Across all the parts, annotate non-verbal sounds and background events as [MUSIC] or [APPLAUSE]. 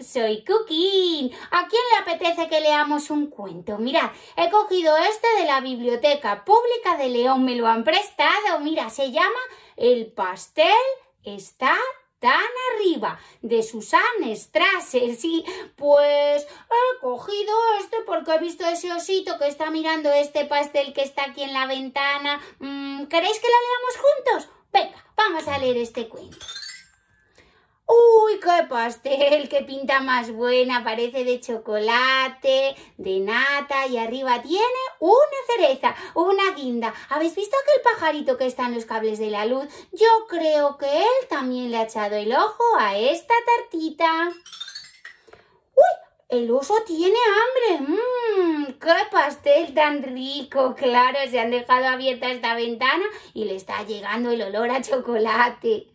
soy Cooking. ¿A quién le apetece que leamos un cuento? Mirad, he cogido este de la Biblioteca Pública de León, me lo han prestado. Mira, se llama El pastel está tan arriba, de susan Strasser, sí, pues he cogido este porque he visto ese osito que está mirando este pastel que está aquí en la ventana. Mm, ¿Queréis que la leamos juntos? Venga, vamos a leer este cuento. ¡Uy, qué pastel! ¡Qué pinta más buena! Parece de chocolate, de nata y arriba tiene una cereza, una guinda. ¿Habéis visto aquel pajarito que está en los cables de la luz? Yo creo que él también le ha echado el ojo a esta tartita. ¡Uy! El oso tiene hambre. ¡Mmm! ¡Qué pastel tan rico! Claro, se han dejado abierta esta ventana y le está llegando el olor a chocolate.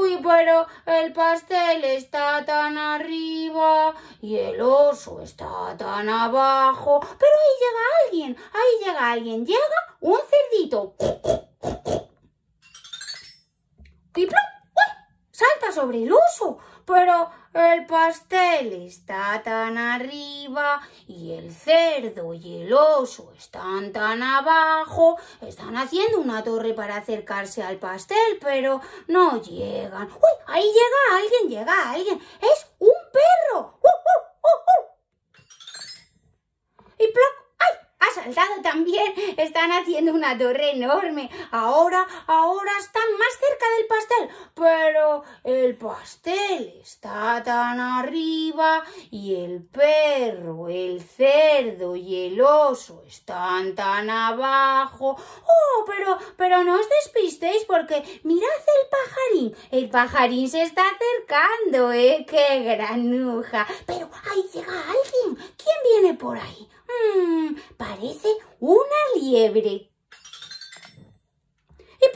Uy, pero el pastel está tan arriba y el oso está tan abajo. Pero ahí llega alguien, ahí llega alguien, llega un cerdito. Y uy, salta sobre el oso pero el pastel está tan arriba y el cerdo y el oso están tan abajo. Están haciendo una torre para acercarse al pastel, pero no llegan. ¡Uy! Ahí llega alguien, llega alguien. ¡Es un perro! ¡Uh, uh, uh, uh! y también están haciendo una torre enorme. Ahora, ahora están más cerca del pastel, pero el pastel está tan arriba y el perro, el cerdo y el oso están tan abajo. Oh, pero, pero no os despistéis porque mirad el pajarín. El pajarín se está acercando, ¿eh? ¡Qué granuja! Pero ahí llega alguien. ¿Quién viene por ahí? Mmm, parece una liebre. Y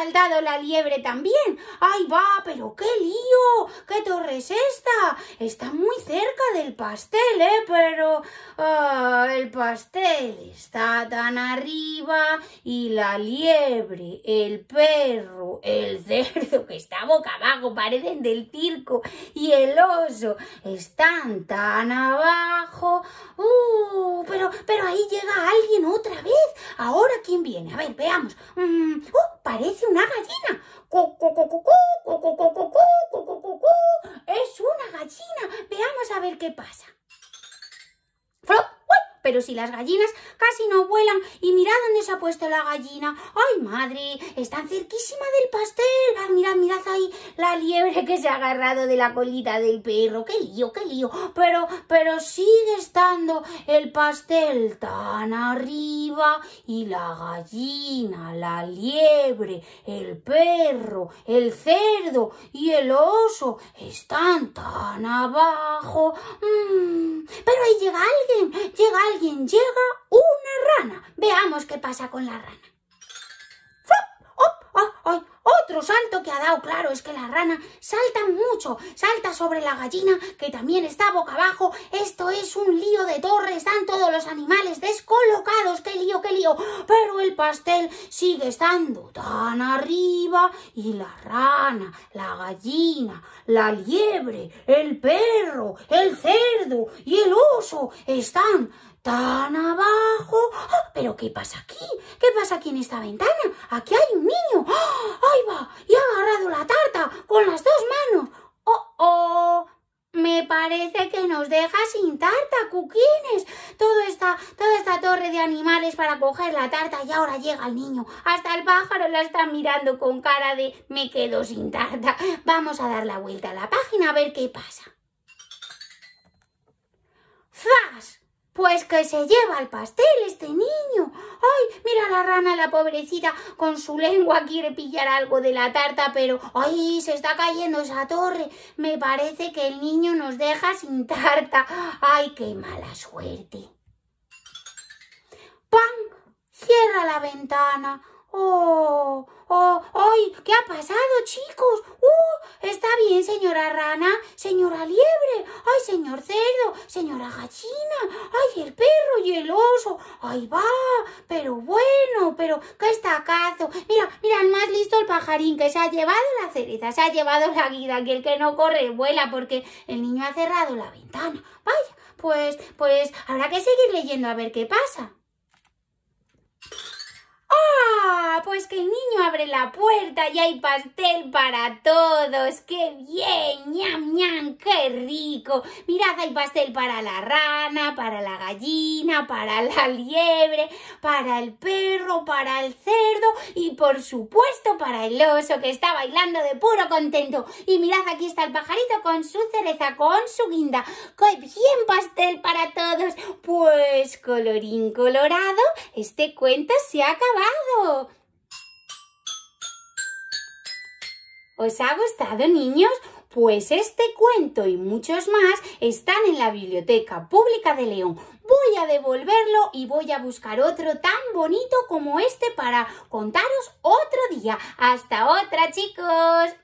saltado la liebre también. ¡Ahí va! ¡Pero qué lío! ¡Qué torre es esta! Está muy cerca del pastel, ¿eh? Pero... Ah, el pastel está tan arriba y la liebre, el perro, el [LAUGHS] cerdo que está boca abajo, parecen del circo, y el oso están tan abajo. ¡Uh! Pero, pero ahí llega alguien otra vez. Ahora, ¿quién viene? A ver, veamos. Mm, uh, parece una gallina. es una gallina. Veamos a ver qué pasa pero si las gallinas casi no vuelan y mirad dónde se ha puesto la gallina. ¡Ay, madre! Están cerquísima del pastel. Ah, mirad, mirad ahí la liebre que se ha agarrado de la colita del perro. ¡Qué lío, qué lío! Pero, pero sigue estando el pastel tan arriba y la gallina, la liebre, el perro, el cerdo y el oso están tan abajo. Mm. Pero ahí llega alguien, llega alguien llega una rana. Veamos qué pasa con la rana. Otro salto que ha dado, claro, es que la rana salta mucho, salta sobre la gallina que también está boca abajo. Esto es un lío de torres, están todos los animales descolocados, qué lío, qué lío. Pero el pastel sigue estando tan arriba y la rana, la gallina, la liebre, el perro, el cerdo y el oso están tan abajo. ¡Ah! ¿Pero qué pasa aquí? ¿Qué pasa aquí en esta ventana? Aquí hay un niño. ¡Ah! ¡Ahí va! Y ha agarrado la tarta con las dos manos. ¡Oh, oh! Me parece que nos deja sin tarta, cuquines. Todo toda esta torre de animales para coger la tarta y ahora llega el niño. Hasta el pájaro la está mirando con cara de me quedo sin tarta. Vamos a dar la vuelta a la página a ver qué pasa. ¡Zas! Pues que se lleva el pastel este niño. Ay, mira la rana, la pobrecita, con su lengua quiere pillar algo de la tarta, pero ay, se está cayendo esa torre. Me parece que el niño nos deja sin tarta. Ay, qué mala suerte. ¡Pam! Cierra la ventana. Oh, oh, ay, ¿qué ha pasado, chicos? Uh, está bien, señora rana, señora liebre, ay, señor cerdo, señora gallina, ay, el perro y el oso, ahí va, pero bueno, pero qué estacazo. Mira, mira, el más listo el pajarín que se ha llevado la cereza, se ha llevado la guida, que el que no corre vuela porque el niño ha cerrado la ventana. Vaya, pues, pues habrá que seguir leyendo a ver qué pasa. ¡Ah! Pues que el niño abre la puerta y hay pastel para todos. ¡Qué bien! ¡Ñam, ñam! ¡Qué rico! Mirad, hay pastel para la rana, para la gallina, para la liebre, para el perro, para el cerdo y por supuesto para el oso que está bailando de puro contento. Y mirad, aquí está el pajarito con su cereza, con su guinda. ¡Qué bien pastel para todos! Pues colorín colorado, este cuento se ha acabado. ¿Os ha gustado, niños? Pues este cuento y muchos más están en la Biblioteca Pública de León. Voy a devolverlo y voy a buscar otro tan bonito como este para contaros otro día. ¡Hasta otra, chicos!